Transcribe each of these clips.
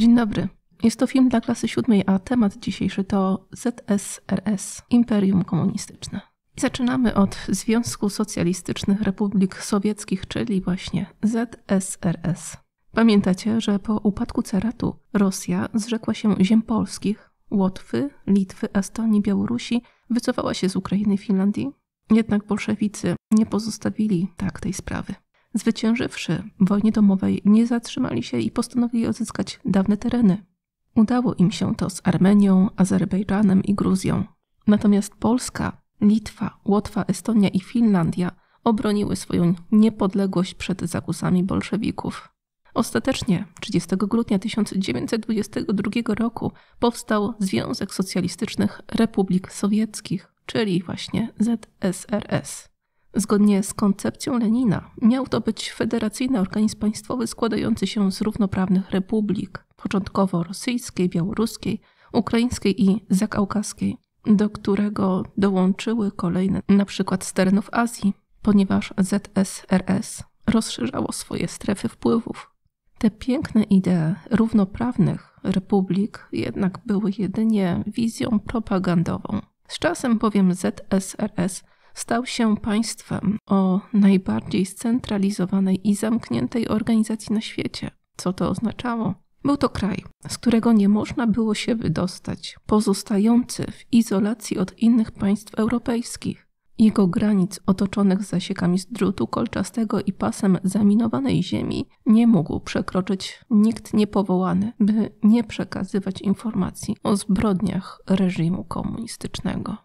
Dzień dobry. Jest to film dla klasy siódmej, a temat dzisiejszy to ZSRS Imperium Komunistyczne. zaczynamy od Związku Socjalistycznych Republik Sowieckich, czyli właśnie ZSRS. Pamiętacie, że po upadku Ceratu Rosja zrzekła się ziem polskich, Łotwy, Litwy, Estonii, Białorusi, wycofała się z Ukrainy i Finlandii? Jednak bolszewicy nie pozostawili tak tej sprawy. Zwyciężywszy w wojnie domowej, nie zatrzymali się i postanowili odzyskać dawne tereny. Udało im się to z Armenią, Azerbejdżanem i Gruzją. Natomiast Polska, Litwa, Łotwa, Estonia i Finlandia obroniły swoją niepodległość przed zakusami bolszewików. Ostatecznie 30 grudnia 1922 roku powstał Związek Socjalistycznych Republik Sowieckich, czyli właśnie ZSRS. Zgodnie z koncepcją Lenina miał to być federacyjny organizm państwowy składający się z równoprawnych republik, początkowo rosyjskiej, białoruskiej, ukraińskiej i zakaukaskiej, do którego dołączyły kolejne np. z terenów Azji, ponieważ ZSRS rozszerzało swoje strefy wpływów. Te piękne idee równoprawnych republik jednak były jedynie wizją propagandową. Z czasem bowiem ZSRS stał się państwem o najbardziej scentralizowanej i zamkniętej organizacji na świecie. Co to oznaczało? Był to kraj, z którego nie można było się wydostać, pozostający w izolacji od innych państw europejskich. Jego granic otoczonych zasiekami z drutu kolczastego i pasem zaminowanej ziemi nie mógł przekroczyć nikt niepowołany, by nie przekazywać informacji o zbrodniach reżimu komunistycznego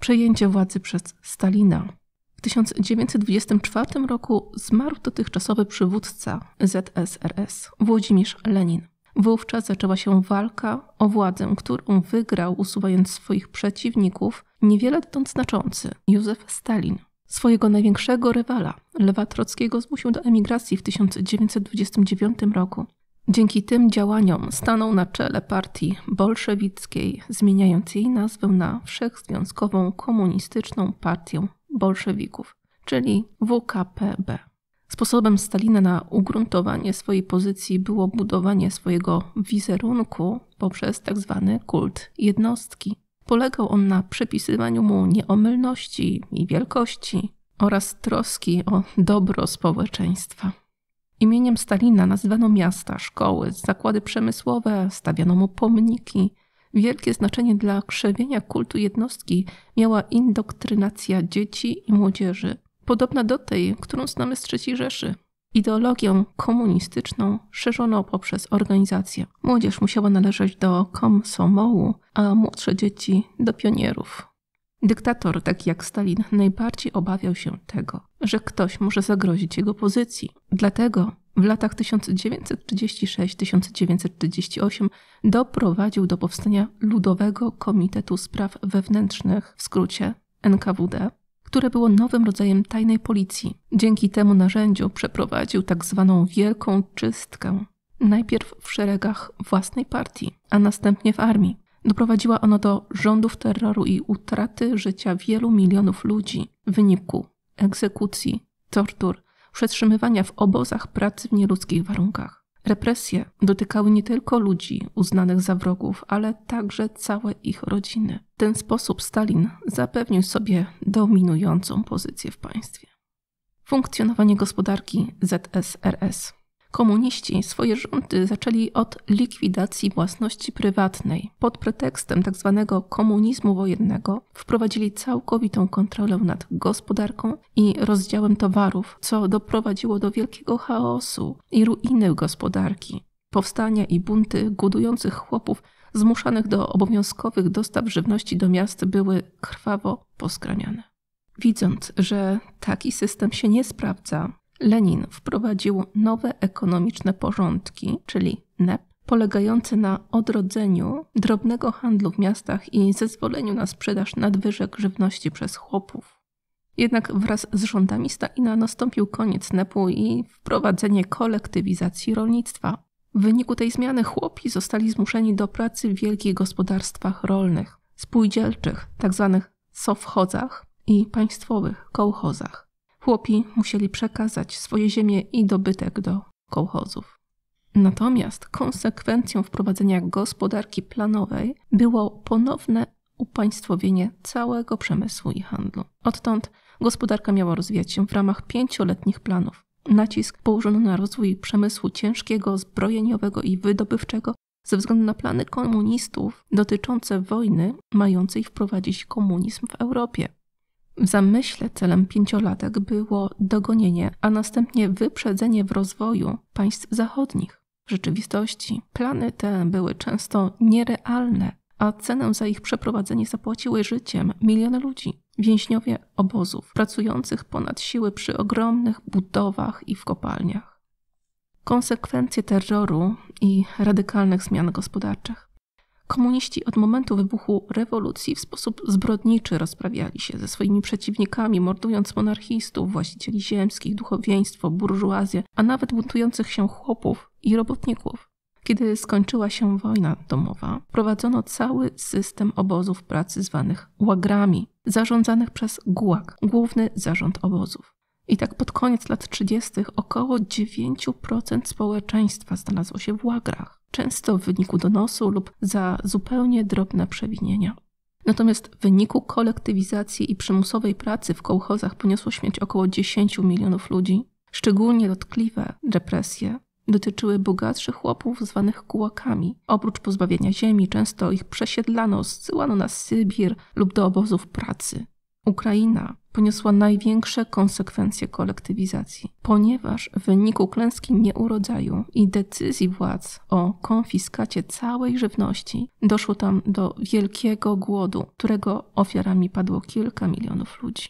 przejęcie władzy przez Stalina. W 1924 roku zmarł dotychczasowy przywódca ZSRS Włodzimierz Lenin. Wówczas zaczęła się walka o władzę, którą wygrał, usuwając swoich przeciwników, niewiele dotąd znaczący Józef Stalin. Swojego największego rywala, Lewa Trockiego, zmusił do emigracji w 1929 roku. Dzięki tym działaniom stanął na czele partii bolszewickiej, zmieniając jej nazwę na Wszechzwiązkową Komunistyczną Partię Bolszewików, czyli WKPB. Sposobem Stalina na ugruntowanie swojej pozycji było budowanie swojego wizerunku poprzez tzw. Tak kult jednostki. Polegał on na przypisywaniu mu nieomylności i wielkości oraz troski o dobro społeczeństwa. Imieniem Stalina nazywano miasta, szkoły, zakłady przemysłowe, stawiano mu pomniki. Wielkie znaczenie dla krzewienia kultu jednostki miała indoktrynacja dzieci i młodzieży, podobna do tej, którą znamy z III Rzeszy. Ideologię komunistyczną szerzono poprzez organizację. Młodzież musiała należeć do komsomołu, a młodsze dzieci do pionierów. Dyktator, tak jak Stalin, najbardziej obawiał się tego, że ktoś może zagrozić jego pozycji. Dlatego w latach 1936-1938 doprowadził do powstania Ludowego Komitetu Spraw Wewnętrznych, w skrócie NKWD, które było nowym rodzajem tajnej policji. Dzięki temu narzędziu przeprowadził tak zwaną wielką czystkę. Najpierw w szeregach własnej partii, a następnie w armii. Doprowadziła ono do rządów terroru i utraty życia wielu milionów ludzi w wyniku egzekucji, tortur, przetrzymywania w obozach pracy w nieludzkich warunkach. Represje dotykały nie tylko ludzi uznanych za wrogów, ale także całe ich rodziny. W ten sposób Stalin zapewnił sobie dominującą pozycję w państwie. Funkcjonowanie gospodarki ZSRS. Komuniści swoje rządy zaczęli od likwidacji własności prywatnej. Pod pretekstem tzw. Tak komunizmu wojennego wprowadzili całkowitą kontrolę nad gospodarką i rozdziałem towarów, co doprowadziło do wielkiego chaosu i ruiny gospodarki. Powstania i bunty głodujących chłopów zmuszanych do obowiązkowych dostaw żywności do miast były krwawo poskramiane. Widząc, że taki system się nie sprawdza, Lenin wprowadził nowe ekonomiczne porządki, czyli NEP, polegające na odrodzeniu drobnego handlu w miastach i zezwoleniu na sprzedaż nadwyżek żywności przez chłopów. Jednak wraz z rządami Stalina nastąpił koniec NEP-u i wprowadzenie kolektywizacji rolnictwa. W wyniku tej zmiany chłopi zostali zmuszeni do pracy w wielkich gospodarstwach rolnych, spółdzielczych, tzw. Tak sowchozach i państwowych kołchozach. Chłopi musieli przekazać swoje ziemie i dobytek do kołchozów. Natomiast konsekwencją wprowadzenia gospodarki planowej było ponowne upaństwowienie całego przemysłu i handlu. Odtąd gospodarka miała rozwijać się w ramach pięcioletnich planów. Nacisk położono na rozwój przemysłu ciężkiego, zbrojeniowego i wydobywczego ze względu na plany komunistów dotyczące wojny mającej wprowadzić komunizm w Europie. W zamyśle celem pięciolatek było dogonienie, a następnie wyprzedzenie w rozwoju państw zachodnich. W rzeczywistości plany te były często nierealne, a cenę za ich przeprowadzenie zapłaciły życiem miliony ludzi. Więźniowie obozów, pracujących ponad siły przy ogromnych budowach i w kopalniach. Konsekwencje terroru i radykalnych zmian gospodarczych. Komuniści od momentu wybuchu rewolucji w sposób zbrodniczy rozprawiali się ze swoimi przeciwnikami, mordując monarchistów, właścicieli ziemskich, duchowieństwo, burżuazję, a nawet buntujących się chłopów i robotników. Kiedy skończyła się wojna domowa, prowadzono cały system obozów pracy zwanych łagrami, zarządzanych przez GUłag, główny zarząd obozów. I tak pod koniec lat 30. około 9% społeczeństwa znalazło się w łagrach często w wyniku donosu lub za zupełnie drobne przewinienia. Natomiast w wyniku kolektywizacji i przymusowej pracy w kołchozach poniosło śmierć około 10 milionów ludzi. Szczególnie dotkliwe represje dotyczyły bogatszych chłopów zwanych kułakami. Oprócz pozbawienia ziemi, często ich przesiedlano, zsyłano na Sybir lub do obozów pracy. Ukraina poniosła największe konsekwencje kolektywizacji, ponieważ w wyniku klęski nieurodzaju i decyzji władz o konfiskacie całej żywności doszło tam do wielkiego głodu, którego ofiarami padło kilka milionów ludzi.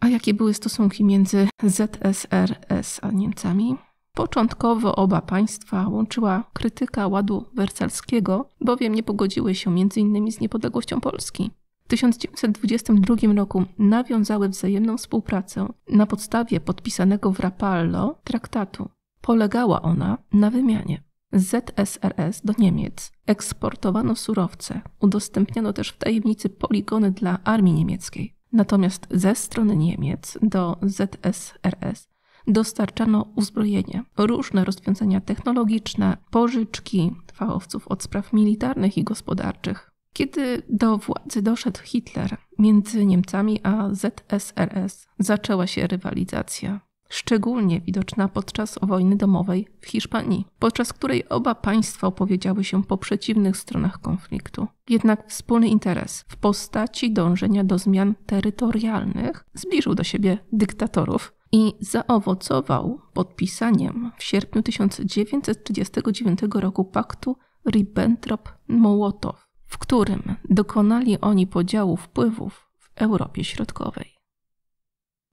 A jakie były stosunki między ZSRS a Niemcami? Początkowo oba państwa łączyła krytyka ładu wersalskiego, bowiem nie pogodziły się m.in. z niepodległością Polski. W 1922 roku nawiązały wzajemną współpracę na podstawie podpisanego w Rapallo traktatu. Polegała ona na wymianie. Z ZSRS do Niemiec eksportowano surowce, udostępniano też w tajemnicy poligony dla armii niemieckiej. Natomiast ze strony Niemiec do ZSRS dostarczano uzbrojenie, różne rozwiązania technologiczne, pożyczki fachowców od spraw militarnych i gospodarczych. Kiedy do władzy doszedł Hitler, między Niemcami a ZSRS zaczęła się rywalizacja szczególnie widoczna podczas wojny domowej w Hiszpanii, podczas której oba państwa opowiedziały się po przeciwnych stronach konfliktu. Jednak wspólny interes w postaci dążenia do zmian terytorialnych zbliżył do siebie dyktatorów i zaowocował podpisaniem w sierpniu 1939 roku paktu Ribbentrop-Mołotow w którym dokonali oni podziału wpływów w Europie Środkowej.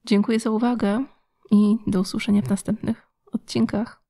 Dziękuję za uwagę i do usłyszenia w następnych odcinkach.